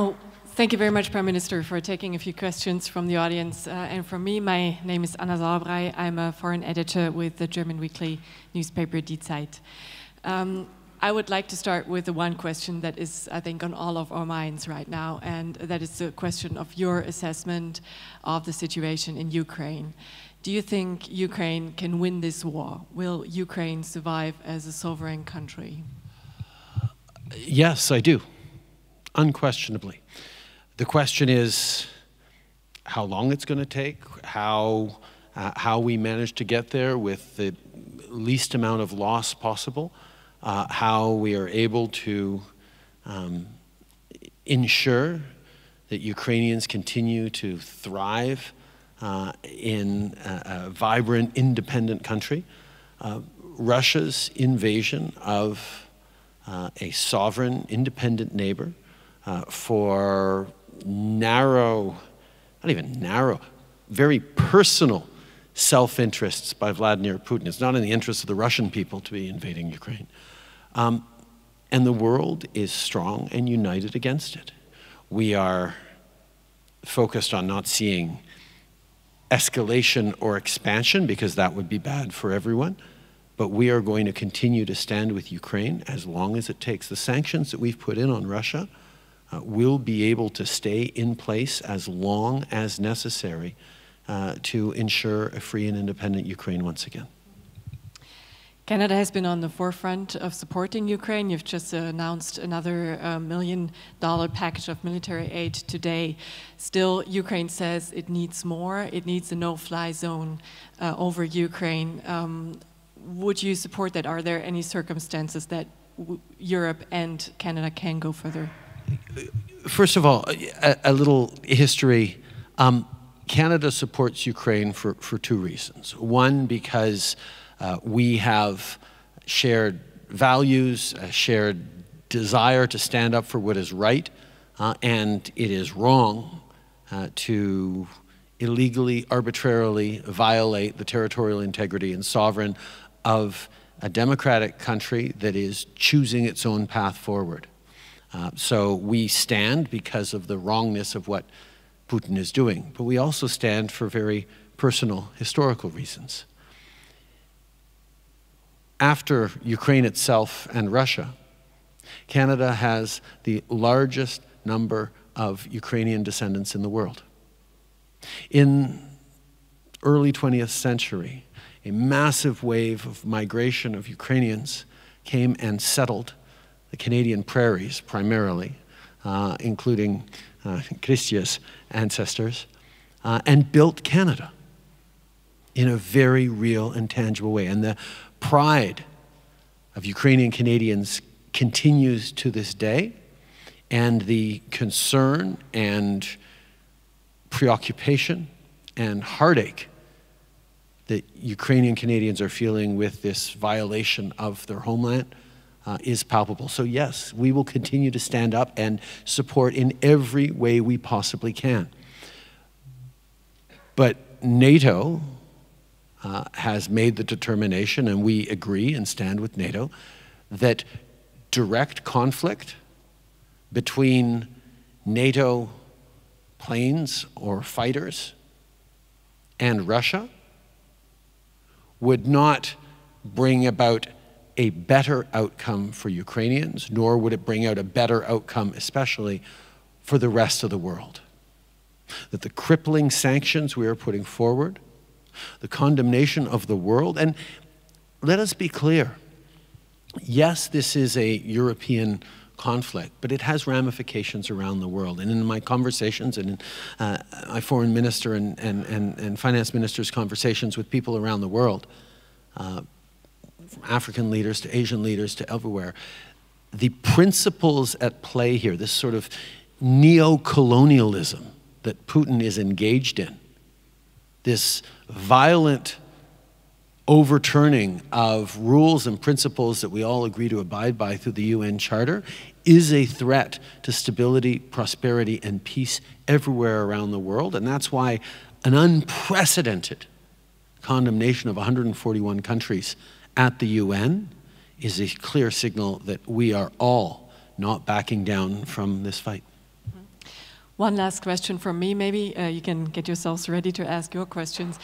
Oh, thank you very much, Prime Minister, for taking a few questions from the audience uh, and from me. My name is Anna Sauerbrei. I'm a foreign editor with the German weekly newspaper Die Zeit. Um, I would like to start with the one question that is, I think, on all of our minds right now, and that is the question of your assessment of the situation in Ukraine. Do you think Ukraine can win this war? Will Ukraine survive as a sovereign country? Yes, I do unquestionably. The question is how long it's going to take, how, uh, how we manage to get there with the least amount of loss possible, uh, how we are able to um, ensure that Ukrainians continue to thrive uh, in a, a, vibrant, independent country. Uh, Russia's invasion of uh, a sovereign, independent neighbor uh, for narrow, not even narrow, very personal self interests by Vladimir Putin. It's not in the interest of the Russian people to be invading Ukraine. Um, and the world is strong and united against it. We are focused on not seeing escalation or expansion because that would be bad for everyone. But we are going to continue to stand with Ukraine as long as it takes the sanctions that we've put in on Russia uh, will be able to stay in place as long as necessary uh, to ensure a free and independent Ukraine once again. Canada has been on the forefront of supporting Ukraine. You've just announced another uh, million dollar package of military aid today. Still, Ukraine says it needs more. It needs a no fly zone uh, over Ukraine. Um, would you support that? Are there any circumstances that Europe and Canada can go further? first of all, a, a little history. Um, Canada supports Ukraine for, for two reasons. One, because uh, we have shared values, a shared desire to stand up for what is right, uh, and it is wrong uh, to illegally, arbitrarily violate the territorial integrity and sovereign of a democratic country that is choosing its own path forward. Uh, so we stand because of the wrongness of what Putin is doing, but we also stand for very personal historical reasons. After Ukraine itself and Russia, Canada has the largest number of Ukrainian descendants in the world. In early 20th century, a massive wave of migration of Ukrainians came and settled the Canadian prairies primarily, uh, including uh, Christia's ancestors, uh, and built Canada in a very real and tangible way. And the pride of Ukrainian Canadians continues to this day, and the concern and preoccupation and heartache that Ukrainian Canadians are feeling with this violation of their homeland uh, is palpable. So, yes, we will continue to stand up and support in every way we possibly can. But NATO uh, has made the determination, and we agree and stand with NATO, that direct conflict between NATO planes or fighters and Russia would not bring about a better outcome for Ukrainians, nor would it bring out a better outcome, especially for the rest of the world. That the crippling sanctions we are putting forward, the condemnation of the world, and let us be clear yes, this is a European conflict, but it has ramifications around the world. And in my conversations and in uh, my foreign minister and, and, and, and finance minister's conversations with people around the world, uh, from African leaders to Asian leaders to everywhere, the principles at play here, this sort of neo-colonialism that Putin is engaged in, this violent overturning of rules and principles that we all agree to abide by through the UN Charter is a threat to stability, prosperity, and peace everywhere around the world. And that's why an unprecedented condemnation of 141 countries at the UN is a clear signal that we are all not backing down from this fight. Mm-hmm. One last question from me, maybe uh, you can get yourselves ready to ask your questions.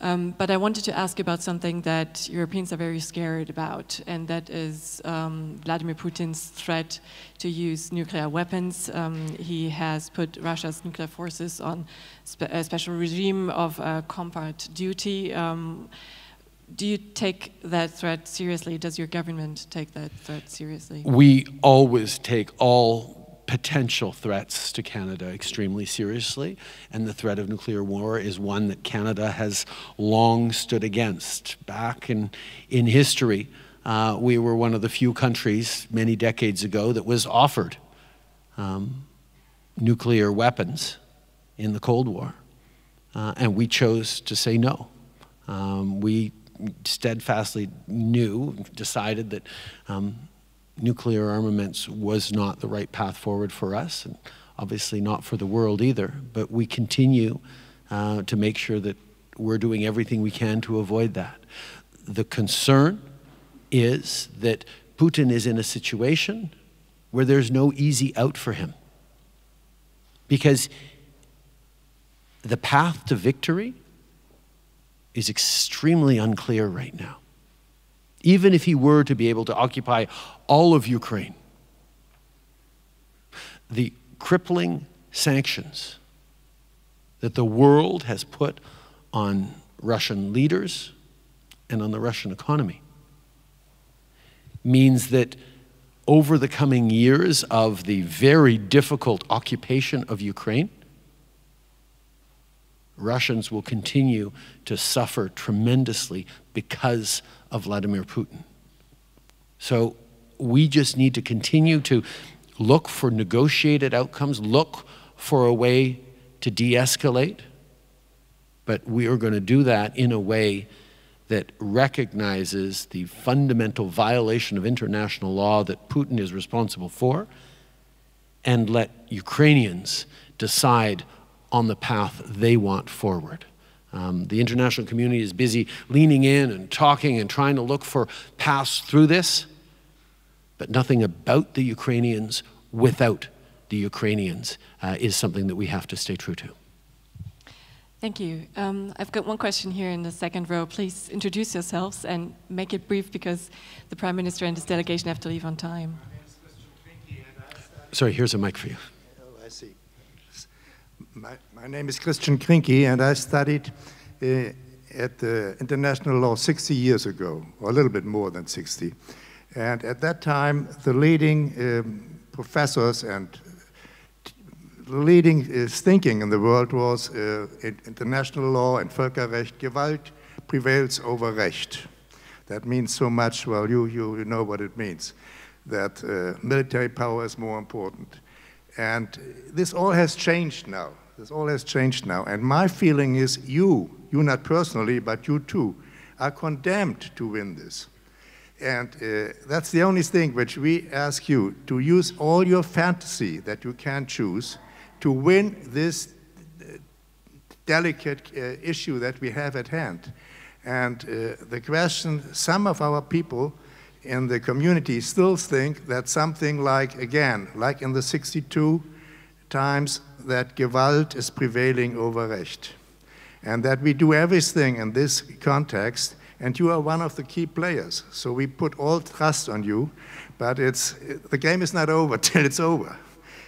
Um, but I wanted to ask about something that Europeans are very scared about, and that is um, Vladimir Putin's threat to use nuclear weapons. Um, he has put Russia's nuclear forces on spe a special regime of uh, combat duty. Um, do you take that threat seriously? Does your government take that threat seriously? We always take all potential threats to Canada extremely seriously, and the threat of nuclear war is one that Canada has long stood against. Back in, in history, uh, we were one of the few countries many decades ago that was offered um, nuclear weapons in the Cold War, uh, and we chose to say no. Um, we steadfastly knew, decided that um, nuclear armaments was not the right path forward for us, and obviously not for the world either. But we continue uh, to make sure that we're doing everything we can to avoid that. The concern is that Putin is in a situation where there's no easy out for him. Because the path to victory is extremely unclear right now. Even if he were to be able to occupy all of Ukraine, the crippling sanctions that the world has put on Russian leaders and on the Russian economy means that over the coming years of the very difficult occupation of Ukraine, Russians will continue to suffer tremendously because of Vladimir Putin. So we just need to continue to look for negotiated outcomes, look for a way to de escalate. But we are going to do that in a way that recognizes the fundamental violation of international law that Putin is responsible for and let Ukrainians decide on the path they want forward. Um, the international community is busy leaning in and talking and trying to look for paths through this, but nothing about the Ukrainians without the Ukrainians uh, is something that we have to stay true to. Thank you. Um, I've got one question here in the second row. Please introduce yourselves and make it brief because the Prime Minister and his delegation have to leave on time. Uh, Sorry, here's a mic for you. Oh, I see. My, my name is Christian Krinke, and I studied uh, at the international law 60 years ago, or a little bit more than 60. And at that time, the leading um, professors and leading uh, thinking in the world was uh, international law and Völkerrecht, Gewalt prevails over Recht. That means so much, well, you, you, you know what it means, that uh, military power is more important. And this all has changed now. This all has changed now. And my feeling is you, you not personally, but you too, are condemned to win this. And uh, that's the only thing which we ask you to use all your fantasy that you can choose to win this uh, delicate uh, issue that we have at hand. And uh, the question some of our people in the community still think that something like, again, like in the 62 times that Gewalt is prevailing over Recht and that we do everything in this context and you are one of the key players. So we put all trust on you, but it's, the game is not over till it's over.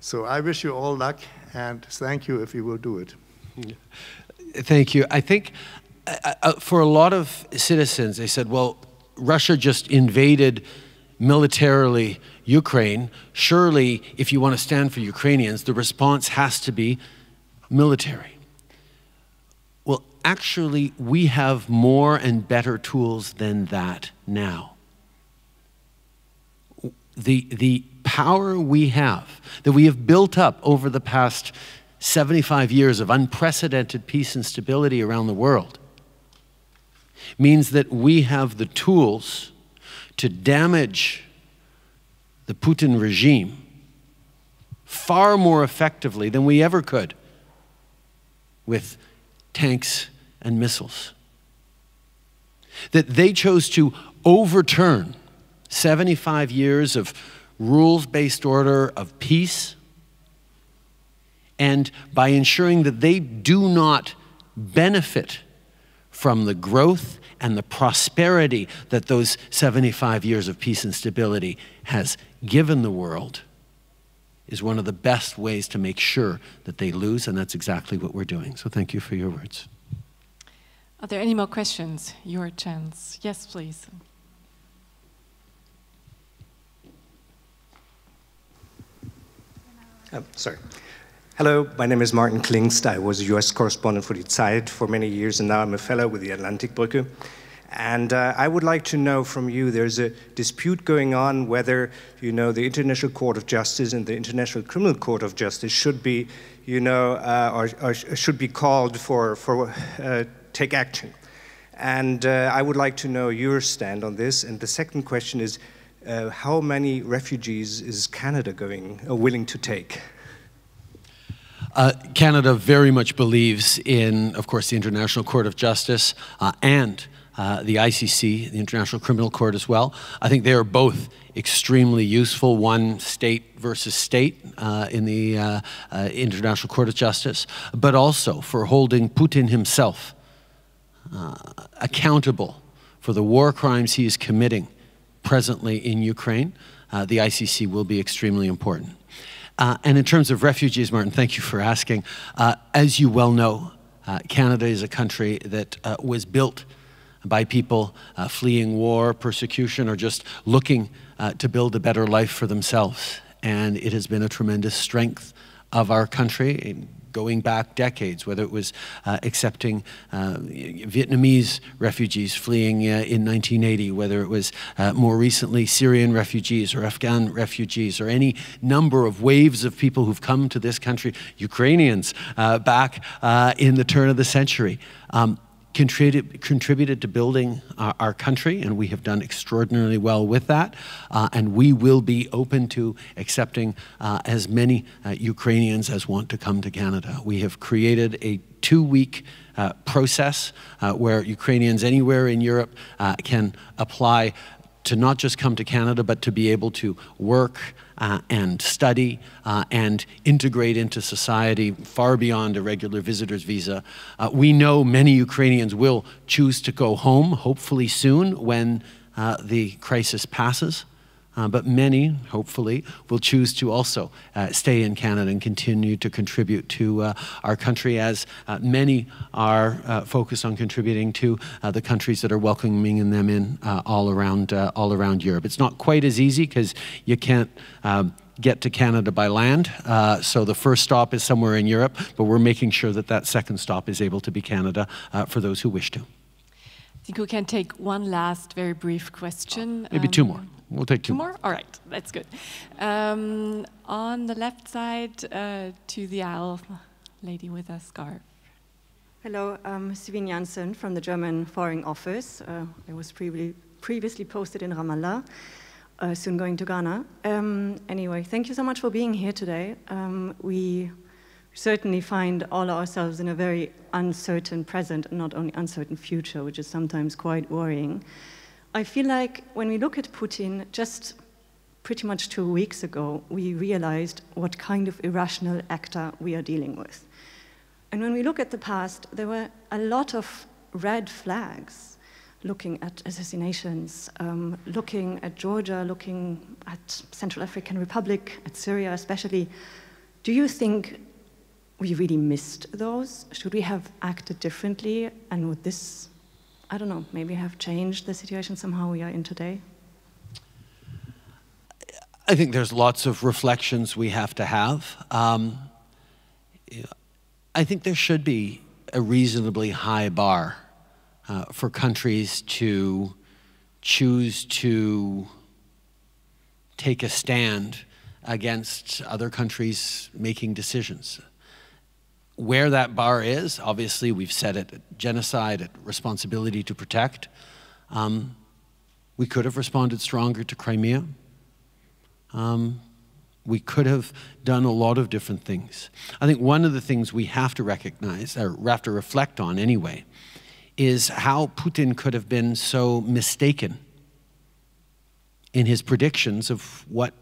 So I wish you all luck and thank you if you will do it. Thank you. I think uh, uh, for a lot of citizens, they said, well, Russia just invaded militarily Ukraine, surely if you want to stand for Ukrainians, the response has to be military. Well, actually, we have more and better tools than that now. The, the power we have, that we have built up over the past 75 years of unprecedented peace and stability around the world, means that we have the tools to damage the Putin regime far more effectively than we ever could with tanks and missiles. That they chose to overturn 75 years of rules based order of peace, and by ensuring that they do not benefit from the growth and the prosperity that those 75 years of peace and stability has given the world is one of the best ways to make sure that they lose, and that's exactly what we're doing. So thank you for your words. Are there any more questions? Your chance. Yes, please. Oh, sorry. Hello, my name is Martin Klingst. I was a US correspondent for the Zeit for many years, and now I'm a fellow with the Atlantikbrücke. And uh, I would like to know from you, there's a dispute going on whether, you know, the International Court of Justice and the International Criminal Court of Justice should be, you know, uh, or, or, should be called for, for uh, take action. And uh, I would like to know your stand on this. And the second question is, uh, how many refugees is Canada going, uh, willing to take? Uh, Canada very much believes in, of course, the International Court of Justice uh, and uh, the ICC, the International Criminal Court as well. I think they are both extremely useful, one state versus state uh, in the uh, uh International Court of Justice, but also for holding Putin himself uh, accountable for the war crimes he is committing presently in Ukraine. Uh, the ICC will be extremely important. Uh, and in terms of refugees, Martin, thank you for asking. Uh, as you well know, uh, Canada is a country that uh, was built by people uh, fleeing war, persecution, or just looking uh, to build a better life for themselves. And it has been a tremendous strength of our country going back decades, whether it was uh, accepting uh, Vietnamese refugees fleeing uh, in 1980, whether it was uh, more recently Syrian refugees or Afghan refugees or any number of waves of people who've come to this country, Ukrainians uh, back in the turn of the century. Um, contributed, contributed to building uh, our country, and we have done extraordinarily well with that. Uh, and we will be open to accepting uh, as many uh, Ukrainians as want to come to Canada. We have created a two week uh, process uh, where Ukrainians anywhere in Europe uh, can apply to not just come to Canada, but to be able to work uh, and study uh, and integrate into society far beyond a regular visitor's visa. Uh, we know many Ukrainians will choose to go home, hopefully soon, when uh, the crisis passes. Uh, but many, hopefully, will choose to also uh, stay in Canada and continue to contribute to uh, our country as uh, many are uh, focused on contributing to uh, the countries that are welcoming them in all around all around Europe. It's not quite as easy because you can't. Um, get to Canada by land. Uh, so the first stop is somewhere in Europe, but we're making sure that that second stop is able to be Canada uh, for those who wish to. I think we can take one last very brief question. Maybe um, two more we'll take two, two more. All right, that's good. Um, on the left side, uh, to the aisle, lady with a scarf. Hello, I'm Sivin Janssen from the German Foreign Office. Uh, I was previously, previously posted in Ramallah, uh, soon going to Ghana. Um, anyway, thank you so much for being here today. Um, we certainly find all ourselves in a very uncertain present, and not only uncertain future, which is sometimes quite worrying. I feel like when we look at Putin, just pretty much two weeks ago, we realized what kind of irrational actor we are dealing with. And when we look at the past, there were a lot of red flags looking at assassinations, um, looking at Georgia, looking at Central African Republic, at Syria especially. Do you think we really missed those? Should we have acted differently? And would this I don't know, maybe have changed the situation somehow we are in today? I think there's lots of reflections we have to have. Um, I think there should be a reasonably high bar uh, for countries to choose to take a stand against other countries making decisions where that bar is, obviously, we've set it at genocide, at responsibility to protect. Um, we could have responded stronger to Crimea. Um, we could have done a lot of different things. I think one of the things we have to recognize, or have to reflect on anyway, is how Putin could have been so mistaken in his predictions of what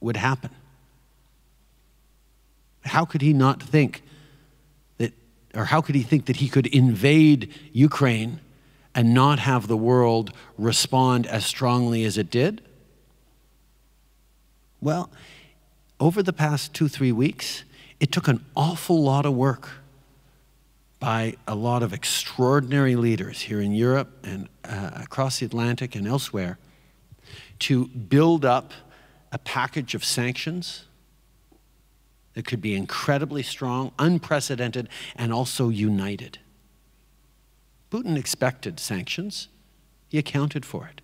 would happen. How could he not think or how could he think that he could invade Ukraine and not have the world respond as strongly as it did? Well, over the past two, three weeks, it took an awful lot of work by a lot of extraordinary leaders here in Europe and uh, across the Atlantic and elsewhere to build up a package of sanctions that could be incredibly strong, unprecedented, and also united. Putin expected sanctions, he accounted for it.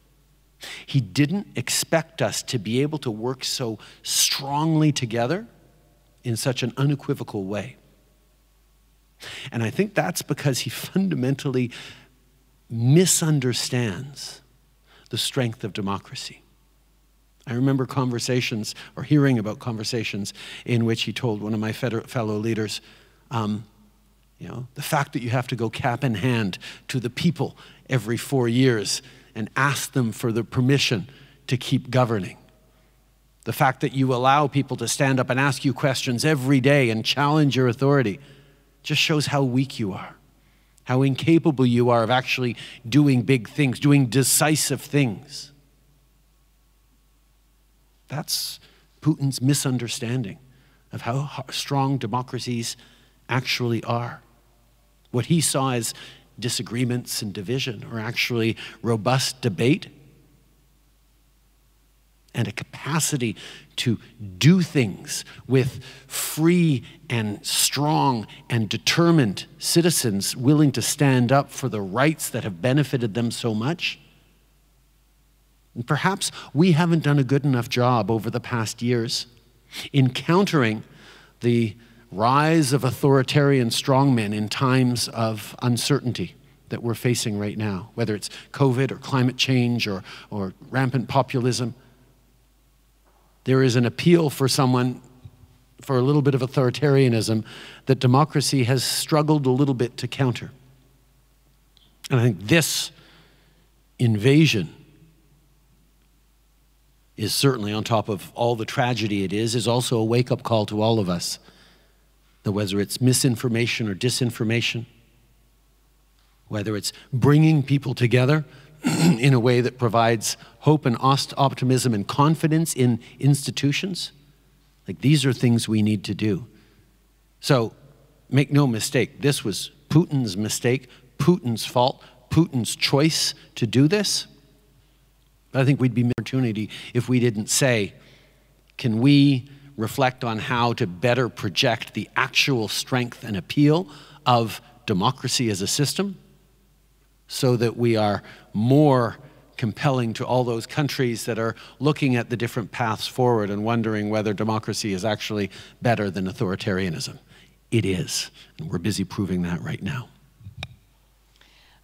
He didn't expect us to be able to work so strongly together in such an unequivocal way. And I think that's because he fundamentally misunderstands the strength of democracy. I remember conversations or hearing about conversations in which he told one of my fellow leaders, um, you know, the fact that you have to go cap in hand to the people every four years and ask them for the permission to keep governing. The fact that you allow people to stand up and ask you questions every day and challenge your authority just shows how weak you are, how incapable you are of actually doing big things, doing decisive things. That's Putin's misunderstanding of how strong democracies actually are. What he saw as disagreements and division are actually robust debate and a capacity to do things with free and strong and determined citizens willing to stand up for the rights that have benefited them so much and perhaps we haven't done a good enough job over the past years in countering the rise of authoritarian strongmen in times of uncertainty that we're facing right now, whether it's COVID or climate change or, or rampant populism. There is an appeal for someone for a little bit of authoritarianism that democracy has struggled a little bit to counter. And I think this invasion is certainly, on top of all the tragedy it is, is also a wake up call to all of us. That whether it's misinformation or disinformation, whether it's bringing people together in a way that provides hope and optimism and confidence in institutions, like these are things we need to do. So make no mistake, this was Putin's mistake, Putin's fault, Putin's choice to do this. I think we'd be missing opportunity if we didn't say, can we reflect on how to better project the actual strength and appeal of democracy as a system so that we are more compelling to all those countries that are looking at the different paths forward and wondering whether democracy is actually better than authoritarianism. It is, and we're busy proving that right now.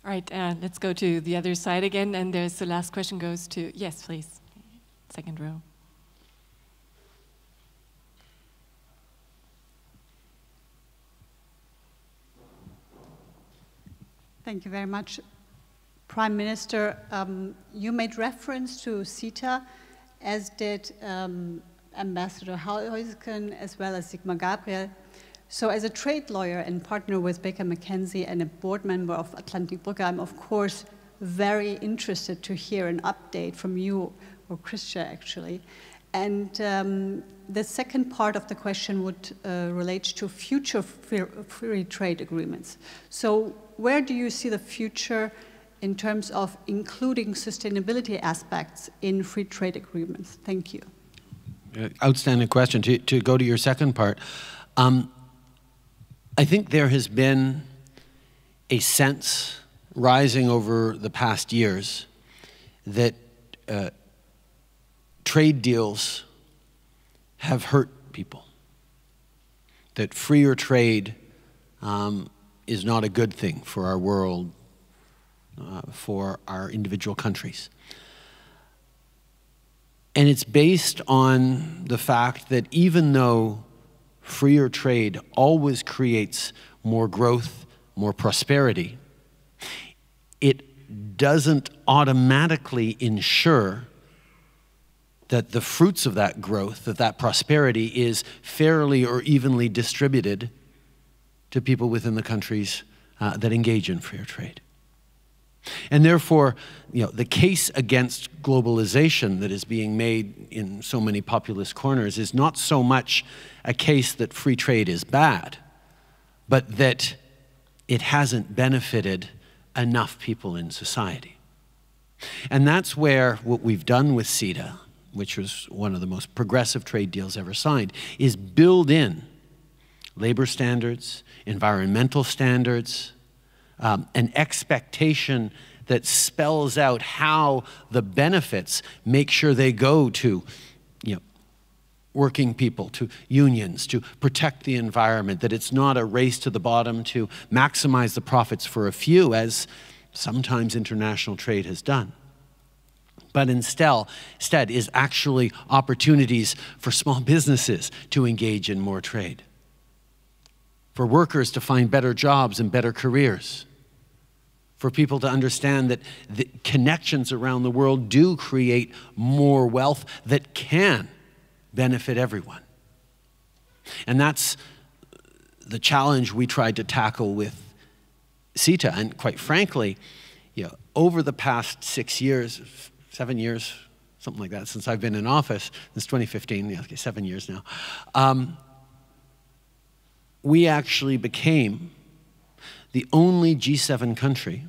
All right, uh, let's go to the other side again, and there's the last question goes to, yes, please, second row. Thank you very much. Prime Minister, um, you made reference to CETA, as did um, Ambassador Hauisken, as well as Sigmar Gabriel, so as a trade lawyer and partner with Baker McKenzie and a board member of Atlantic Brugge, I'm of course very interested to hear an update from you, or Christia actually. And um, the second part of the question would uh, relate to future free trade agreements. So where do you see the future in terms of including sustainability aspects in free trade agreements? Thank you. Uh, outstanding question. To, to go to your second part, um, I think there has been a sense rising over the past years that uh, trade deals have hurt people, that freer trade um, is not a good thing for our world, uh, for our individual countries. And it's based on the fact that even though freer trade always creates more growth, more prosperity. It doesn't automatically ensure that the fruits of that growth, that that prosperity is fairly or evenly distributed to people within the countries uh, that engage in freer trade. And therefore, you know, the case against globalization that is being made in so many populist corners is not so much a case that free trade is bad, but that it hasn't benefited enough people in society. And that's where what we've done with CETA, which was one of the most progressive trade deals ever signed, is build in labor standards, environmental standards, um, an expectation that spells out how the benefits make sure they go to you know, working people, to unions, to protect the environment, that it's not a race to the bottom to maximize the profits for a few, as sometimes international trade has done. But instead, instead is actually opportunities for small businesses to engage in more trade for workers to find better jobs and better careers, for people to understand that the connections around the world do create more wealth that can benefit everyone. And that's the challenge we tried to tackle with CETA. And quite frankly, you know, over the past six years, seven years, something like that, since I've been in office, since 2015, yeah, okay, seven years now, um, we actually became the only G7 country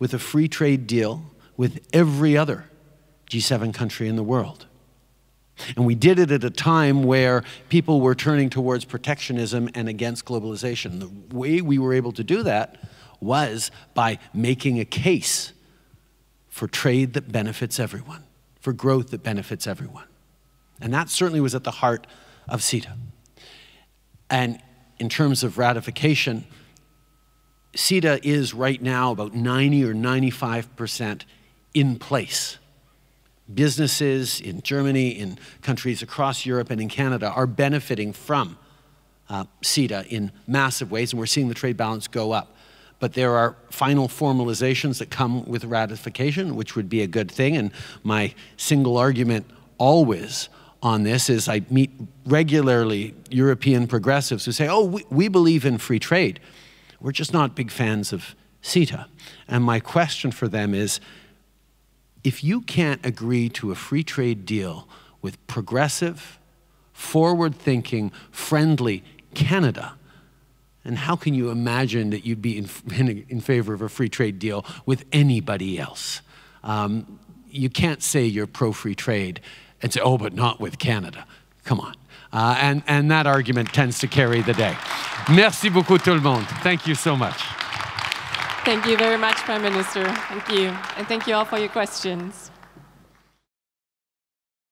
with a free trade deal with every other G7 country in the world. And we did it at a time where people were turning towards protectionism and against globalization. The way we were able to do that was by making a case for trade that benefits everyone, for growth that benefits everyone. And that certainly was at the heart of CETA. And in terms of ratification, CETA is right now about 90 or 95% in place. Businesses in Germany, in countries across Europe and in Canada are benefiting from uh, CETA in massive ways, and we're seeing the trade balance go up. But there are final formalizations that come with ratification, which would be a good thing. And my single argument always on this is I meet regularly European progressives who say, oh, we, we believe in free trade. We're just not big fans of CETA. And my question for them is, if you can't agree to a free trade deal with progressive, forward-thinking, friendly Canada, and how can you imagine that you'd be in, in, in, favor of a free trade deal with anybody else? Um, you can't say you're pro free trade and say, oh, but not with Canada. Come on. Uh, and, and that argument tends to carry the day. Merci beaucoup, tout le monde. Thank you so much. Thank you very much, Prime Minister. Thank you. And thank you all for your questions.